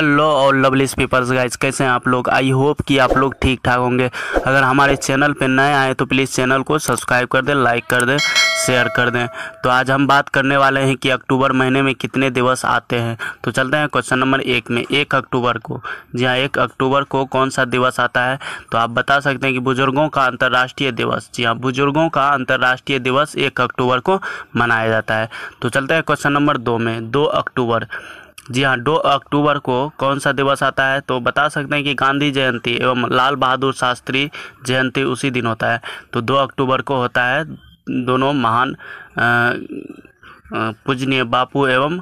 hello और लवलीस peoples guys कैसे हैं आप लोग आई होप कि आप लोग ठीक ठाक होंगे अगर हमारे चैनल पर नए आए तो प्लीज़ चैनल को सब्सक्राइब कर दें लाइक कर दें शेयर कर दें तो आज हम बात करने वाले हैं कि अक्टूबर महीने में कितने दिवस आते हैं तो चलते हैं क्वेश्चन नंबर एक में एक अक्टूबर को जी हाँ एक अक्टूबर को कौन सा दिवस आता है तो आप बता सकते हैं कि बुज़ुर्गों का अंतर्राष्ट्रीय दिवस जी हाँ बुज़ुर्गों का अंतर्राष्ट्रीय दिवस एक अक्टूबर को मनाया जाता है तो चलते हैं क्वेश्चन नंबर दो में दो अक्टूबर जी हाँ दो अक्टूबर को कौन सा दिवस आता है तो बता सकते हैं कि गांधी जयंती एवं लाल बहादुर शास्त्री जयंती उसी दिन होता है तो दो अक्टूबर को होता है दोनों महान पूजनीय बापू एवं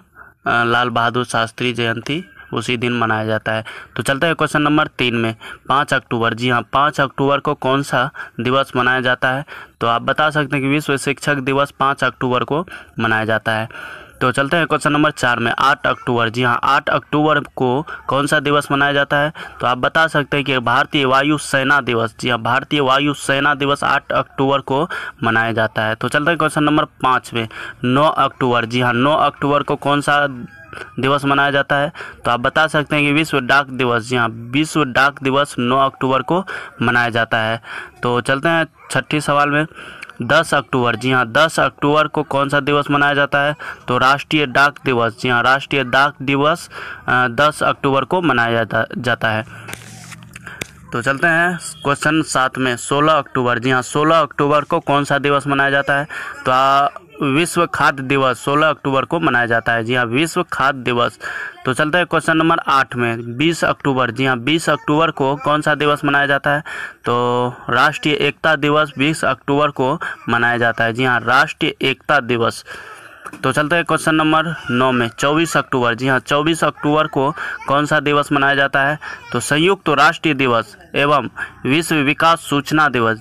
लाल बहादुर शास्त्री जयंती उसी दिन मनाया जाता है तो चलते हैं क्वेश्चन नंबर तीन में पाँच अक्टूबर जी हाँ पाँच अक्टूबर को कौन सा दिवस मनाया जाता है तो आप बता सकते हैं कि विश्व शिक्षक दिवस पाँच अक्टूबर को मनाया जाता है तो चलते हैं क्वेश्चन नंबर चार में आठ अक्टूबर जी हाँ आठ अक्टूबर को कौन सा दिवस मनाया जाता है तो आप बता सकते हैं कि भारतीय वायु सेना दिवस जी हाँ भारतीय वायु सेना दिवस आठ अक्टूबर को मनाया जाता है तो चलते हैं क्वेश्चन नंबर पाँच में नौ अक्टूबर जी हाँ नौ अक्टूबर को कौन सा दिवस मनाया जाता है तो आप बता सकते हैं कि विश्व डाक दिवस जी हाँ विश्व डाक दिवस नौ अक्टूबर को मनाया जाता है तो चलते हैं छठी सवाल में 10 अक्टूबर जी हाँ 10 अक्टूबर को कौन सा दिवस मनाया जाता है तो राष्ट्रीय डाक दिवस जी हाँ राष्ट्रीय डाक दिवस 10 अक्टूबर को मनाया जाता जाता है तो चलते हैं क्वेश्चन सात में 16 अक्टूबर जी हाँ 16 अक्टूबर को कौन सा दिवस मनाया जाता है तो आ, विश्व खाद्य दिवस 16 अक्टूबर को मनाया जाता है जी हाँ विश्व खाद्य दिवस तो चलते हैं क्वेश्चन नंबर आठ में 20 अक्टूबर जी हाँ 20 अक्टूबर को कौन सा दिवस मनाया जाता है तो राष्ट्रीय एकता दिवस 20 अक्टूबर को मनाया जाता है जी हाँ राष्ट्रीय एकता दिवस तो चलते हैं क्वेश्चन नंबर नौ में 24 अक्टूबर जी हाँ 24 अक्टूबर को कौन सा दिवस मनाया जाता है तो संयुक्त तो राष्ट्रीय दिवस एवं विश्व विकास सूचना दिवस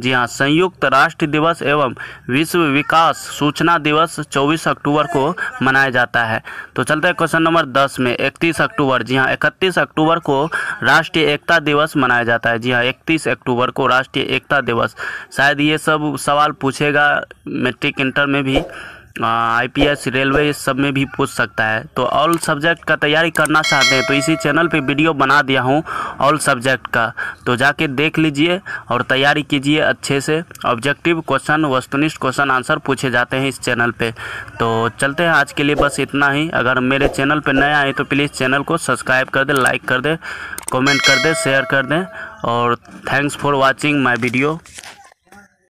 जी हाँ संयुक्त राष्ट्र दिवस एवं विश्व विकास सूचना दिवस 24 अक्टूबर को मनाया जाता है तो चलते हैं क्वेश्चन नंबर 10 में 31 अक्टूबर जी हाँ 31 अक्टूबर को राष्ट्रीय एकता दिवस मनाया जाता है जी हाँ 31 अक्टूबर को राष्ट्रीय एकता दिवस शायद ये सब सवाल पूछेगा मैट्रिक इंटर में भी आईपीएस रेलवे इस सब में भी पूछ सकता है तो ऑल सब्जेक्ट का तैयारी करना चाहते हैं तो इसी चैनल पे वीडियो बना दिया हूँ ऑल सब्जेक्ट का तो जाके देख लीजिए और तैयारी कीजिए अच्छे से ऑब्जेक्टिव क्वेश्चन वस्तुनिष्ठ क्वेश्चन आंसर पूछे जाते हैं इस चैनल पर तो चलते हैं आज के लिए बस इतना ही अगर मेरे चैनल पर नए आए तो प्लीज़ चैनल को सब्सक्राइब कर दें लाइक कर दें कमेंट कर दें शेयर कर दें और thanks for watching my video